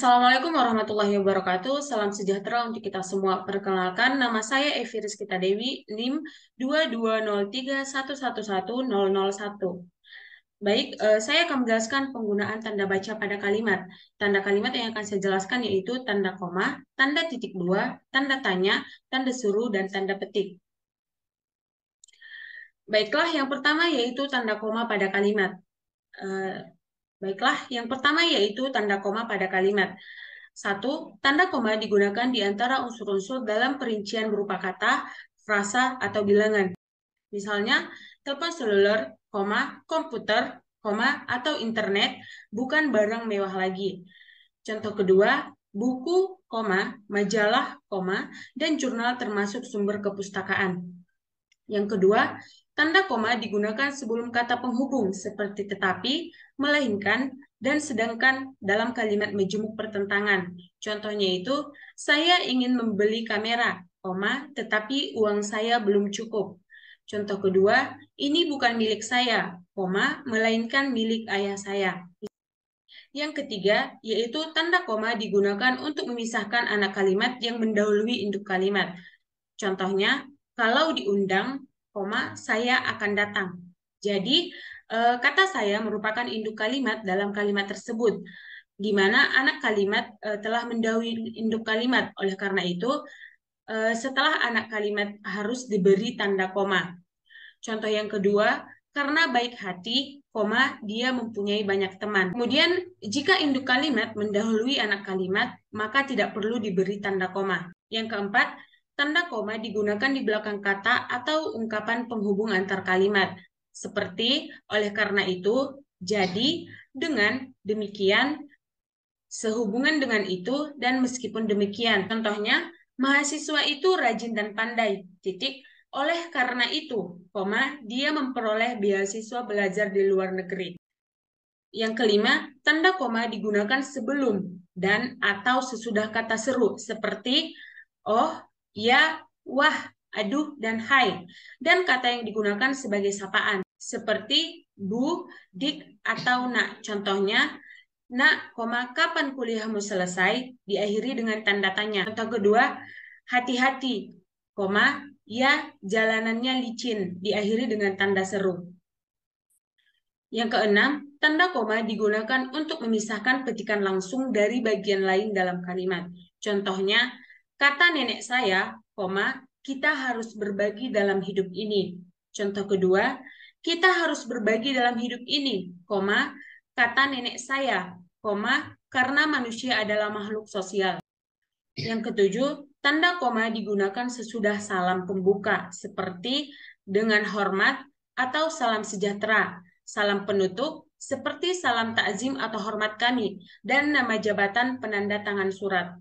Assalamualaikum warahmatullahi wabarakatuh. Salam sejahtera untuk kita semua. Perkenalkan, nama saya Evi Rizkita Dewi, NIM 22031111001. Baik, eh, saya akan menjelaskan penggunaan tanda baca pada kalimat. Tanda kalimat yang akan saya jelaskan yaitu tanda koma, tanda titik dua, tanda tanya, tanda suruh, dan tanda petik. Baiklah, yang pertama yaitu tanda koma pada kalimat. Eh, baiklah, yang pertama yaitu tanda koma pada kalimat. Satu, tanda koma digunakan di antara unsur-unsur dalam perincian berupa kata, frasa, atau bilangan. Misalnya, telepon seluler, koma, komputer, koma, atau internet bukan barang mewah lagi. Contoh kedua, buku, koma, majalah, koma, dan jurnal termasuk sumber kepustakaan. Yang kedua, Tanda koma digunakan sebelum kata penghubung seperti tetapi, melainkan, dan sedangkan dalam kalimat majemuk pertentangan. Contohnya itu, saya ingin membeli kamera, koma, tetapi uang saya belum cukup. Contoh kedua, ini bukan milik saya, koma, melainkan milik ayah saya. Yang ketiga, yaitu tanda koma digunakan untuk memisahkan anak kalimat yang mendahului induk kalimat. Contohnya, kalau diundang, koma saya akan datang. Jadi eh, kata saya merupakan induk kalimat dalam kalimat tersebut di mana anak kalimat eh, telah mendahului induk kalimat. Oleh karena itu, eh, setelah anak kalimat harus diberi tanda koma. Contoh yang kedua, karena baik hati, koma dia mempunyai banyak teman. Kemudian jika induk kalimat mendahului anak kalimat, maka tidak perlu diberi tanda koma. Yang keempat, tanda koma digunakan di belakang kata atau ungkapan penghubung antar kalimat, seperti oleh karena itu, jadi, dengan, demikian, sehubungan dengan itu, dan meskipun demikian. Contohnya, mahasiswa itu rajin dan pandai, titik, oleh karena itu, koma, dia memperoleh beasiswa belajar di luar negeri. Yang kelima, tanda koma digunakan sebelum dan atau sesudah kata seru, seperti, oh, ya, wah, aduh, dan hai. Dan kata yang digunakan sebagai sapaan, seperti bu, dik, atau nak. Contohnya, nak, koma, kapan kuliahmu selesai? Diakhiri dengan tanda tanya. Contoh kedua, hati-hati, koma, ya, jalanannya licin. Diakhiri dengan tanda seru. Yang keenam, tanda koma digunakan untuk memisahkan petikan langsung dari bagian lain dalam kalimat. Contohnya, Kata nenek saya, koma, kita harus berbagi dalam hidup ini. Contoh kedua, kita harus berbagi dalam hidup ini, koma, kata nenek saya, koma, karena manusia adalah makhluk sosial. Yang ketujuh, tanda koma digunakan sesudah salam pembuka, seperti dengan hormat atau salam sejahtera, salam penutup, seperti salam takzim atau hormat kami, dan nama jabatan penanda tangan surat.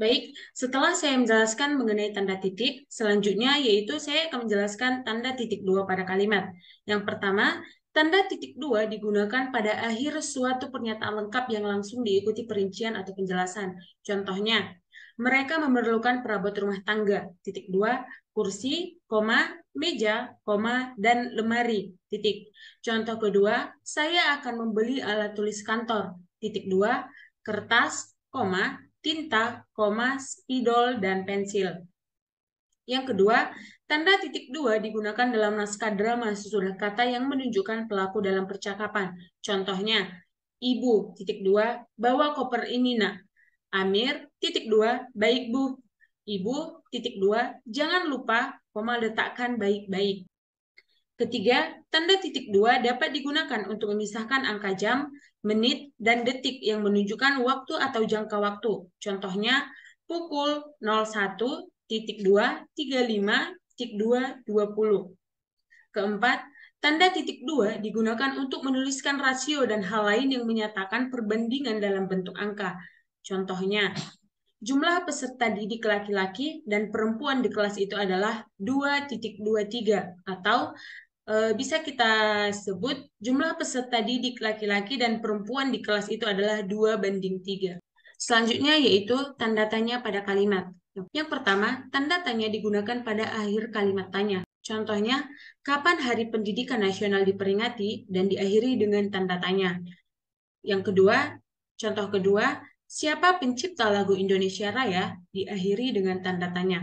Baik, setelah saya menjelaskan mengenai tanda titik, selanjutnya yaitu saya akan menjelaskan tanda titik dua pada kalimat. Yang pertama, tanda titik dua digunakan pada akhir suatu pernyataan lengkap yang langsung diikuti perincian atau penjelasan. Contohnya, mereka memerlukan perabot rumah tangga, titik dua, kursi, koma, meja, koma, dan lemari, titik. Contoh kedua, saya akan membeli alat tulis kantor, titik dua, kertas, koma, tinta, koma, spidol, dan pensil. Yang kedua, tanda titik dua digunakan dalam naskah drama sesudah kata yang menunjukkan pelaku dalam percakapan. Contohnya, ibu titik dua bawa koper ini nak. Amir titik dua baik bu. Ibu titik dua jangan lupa koma letakkan baik-baik. Ketiga, tanda titik dua dapat digunakan untuk memisahkan angka jam, menit, dan detik yang menunjukkan waktu atau jangka waktu. Contohnya, pukul 01.235.2.20. Keempat, tanda titik 2 digunakan untuk menuliskan rasio dan hal lain yang menyatakan perbandingan dalam bentuk angka. Contohnya, jumlah peserta didik laki-laki dan perempuan di kelas itu adalah 2.23 atau Eh, bisa kita sebut jumlah peserta didik laki-laki dan perempuan di kelas itu adalah dua banding tiga. Selanjutnya yaitu tanda tanya pada kalimat. Yang pertama, tanda tanya digunakan pada akhir kalimat tanya. Contohnya, kapan Hari Pendidikan Nasional diperingati dan diakhiri dengan tanda tanya. Yang kedua, contoh kedua, siapa pencipta lagu Indonesia Raya diakhiri dengan tanda tanya.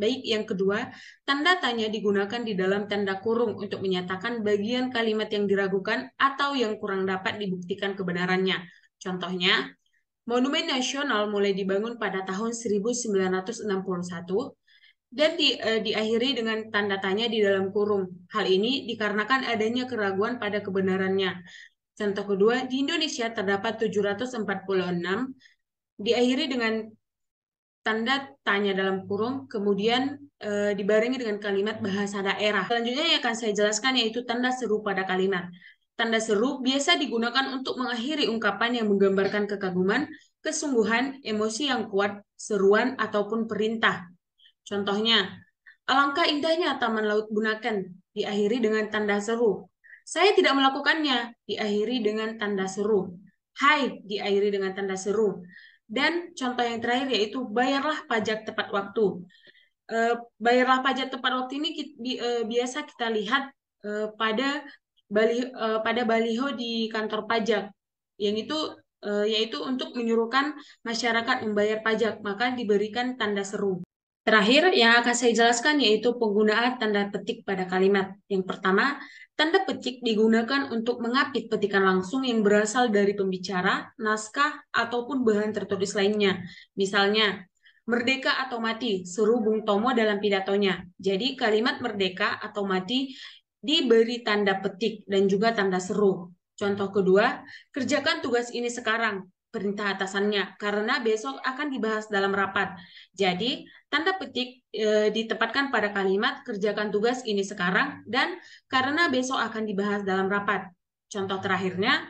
Baik, yang kedua, tanda tanya digunakan di dalam tanda kurung untuk menyatakan bagian kalimat yang diragukan atau yang kurang dapat dibuktikan kebenarannya. Contohnya, Monumen Nasional mulai dibangun pada tahun 1961 dan di, eh, diakhiri dengan tanda tanya di dalam kurung. Hal ini dikarenakan adanya keraguan pada kebenarannya. Contoh kedua, di Indonesia terdapat 746 diakhiri dengan tanda tanya dalam kurung, kemudian e, dibarengi dengan kalimat bahasa daerah. Selanjutnya yang akan saya jelaskan yaitu tanda seru pada kalimat. Tanda seru biasa digunakan untuk mengakhiri ungkapan yang menggambarkan kekaguman, kesungguhan, emosi yang kuat, seruan, ataupun perintah. Contohnya, alangkah indahnya Taman Laut Bunaken, diakhiri dengan tanda seru. Saya tidak melakukannya, diakhiri dengan tanda seru. Hai, diakhiri dengan tanda seru. Dan contoh yang terakhir yaitu bayarlah pajak tepat waktu. Eh, bayarlah pajak tepat waktu ini eh, biasa kita lihat eh, pada bali pada baliho di kantor pajak. Yang itu yaitu untuk menyuruhkan masyarakat membayar pajak, maka diberikan tanda seru. Terakhir yang akan saya jelaskan yaitu penggunaan tanda petik pada kalimat. Yang pertama, tanda petik digunakan untuk mengapit petikan langsung yang berasal dari pembicara, naskah, ataupun bahan tertulis lainnya. Misalnya, merdeka atau mati, seru Bung Tomo dalam pidatonya. Jadi kalimat merdeka atau mati diberi tanda petik dan juga tanda seru. Contoh kedua, kerjakan tugas ini sekarang perintah atasannya karena besok akan dibahas dalam rapat. Jadi, tanda petik e, ditempatkan pada kalimat kerjakan tugas ini sekarang dan karena besok akan dibahas dalam rapat. Contoh terakhirnya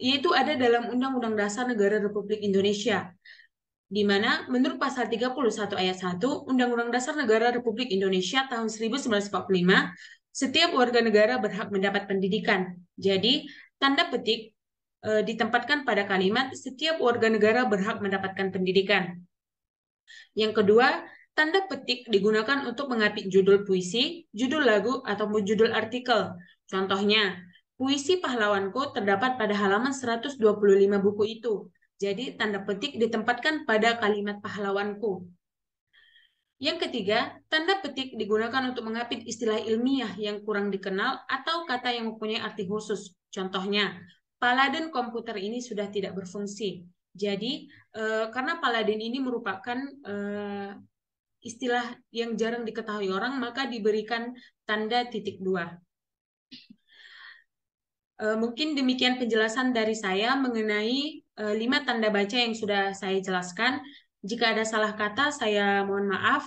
yaitu ada dalam Undang-Undang Dasar Negara Republik Indonesia di mana menurut pasal 31 ayat 1 Undang-Undang Dasar Negara Republik Indonesia tahun 1945 setiap warga negara berhak mendapat pendidikan. Jadi, tanda petik Eh, ditempatkan pada kalimat setiap warga negara berhak mendapatkan pendidikan. Yang kedua, tanda petik digunakan untuk mengapit judul puisi, judul lagu, atau judul artikel. Contohnya, puisi pahlawanku terdapat pada halaman 125 buku itu. Jadi, tanda petik ditempatkan pada kalimat pahlawanku. Yang ketiga, tanda petik digunakan untuk mengapit istilah ilmiah yang kurang dikenal atau kata yang mempunyai arti khusus. Contohnya, Paladin komputer ini sudah tidak berfungsi. Jadi eh, karena Paladin ini merupakan eh, istilah yang jarang diketahui orang, maka diberikan tanda titik dua. Eh, mungkin demikian penjelasan dari saya mengenai eh, lima tanda baca yang sudah saya jelaskan. Jika ada salah kata, saya mohon maaf.